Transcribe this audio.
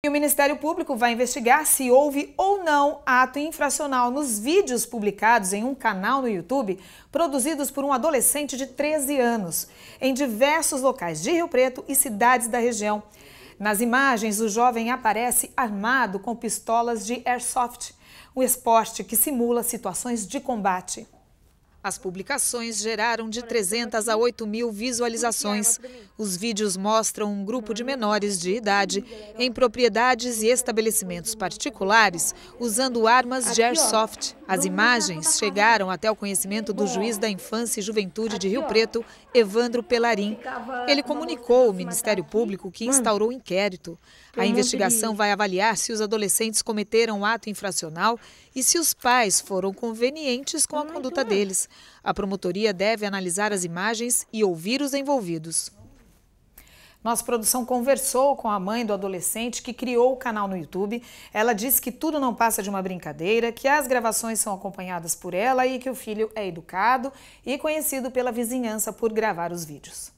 E o Ministério Público vai investigar se houve ou não ato infracional nos vídeos publicados em um canal no YouTube, produzidos por um adolescente de 13 anos, em diversos locais de Rio Preto e cidades da região. Nas imagens, o jovem aparece armado com pistolas de airsoft, um esporte que simula situações de combate. As publicações geraram de 300 a 8 mil visualizações. Os vídeos mostram um grupo de menores de idade em propriedades e estabelecimentos particulares usando armas de airsoft. As imagens chegaram até o conhecimento do juiz da Infância e Juventude de Rio Preto, Evandro Pelarim. Ele comunicou ao Ministério Público que instaurou um inquérito. A investigação vai avaliar se os adolescentes cometeram um ato infracional e se os pais foram convenientes com a conduta deles. A promotoria deve analisar as imagens e ouvir os envolvidos. Nossa produção conversou com a mãe do adolescente que criou o canal no YouTube. Ela disse que tudo não passa de uma brincadeira, que as gravações são acompanhadas por ela e que o filho é educado e conhecido pela vizinhança por gravar os vídeos.